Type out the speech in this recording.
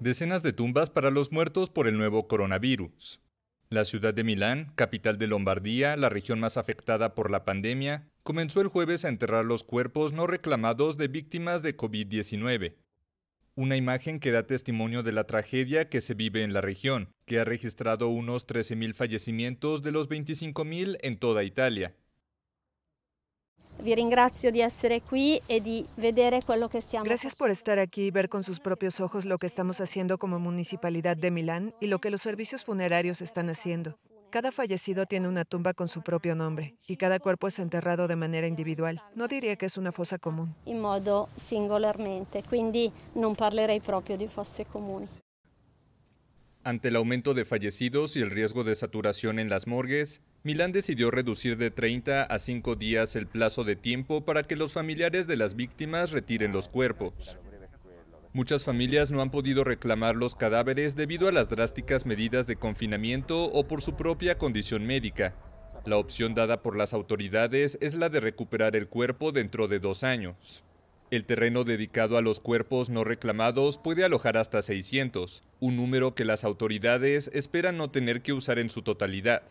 decenas de tumbas para los muertos por el nuevo coronavirus. La ciudad de Milán, capital de Lombardía, la región más afectada por la pandemia, comenzó el jueves a enterrar los cuerpos no reclamados de víctimas de COVID-19. Una imagen que da testimonio de la tragedia que se vive en la región, que ha registrado unos 13.000 fallecimientos de los 25.000 en toda Italia. Gracias por estar aquí y ver con sus propios ojos lo que estamos haciendo como Municipalidad de Milán y lo que los servicios funerarios están haciendo. Cada fallecido tiene una tumba con su propio nombre y cada cuerpo es enterrado de manera individual. No diría que es una fosa común. En modo singularmente, quindi non parlerei proprio di fosse comuni. Ante el aumento de fallecidos y el riesgo de saturación en las morgues, Milán decidió reducir de 30 a 5 días el plazo de tiempo para que los familiares de las víctimas retiren los cuerpos. Muchas familias no han podido reclamar los cadáveres debido a las drásticas medidas de confinamiento o por su propia condición médica. La opción dada por las autoridades es la de recuperar el cuerpo dentro de dos años. El terreno dedicado a los cuerpos no reclamados puede alojar hasta 600, un número que las autoridades esperan no tener que usar en su totalidad.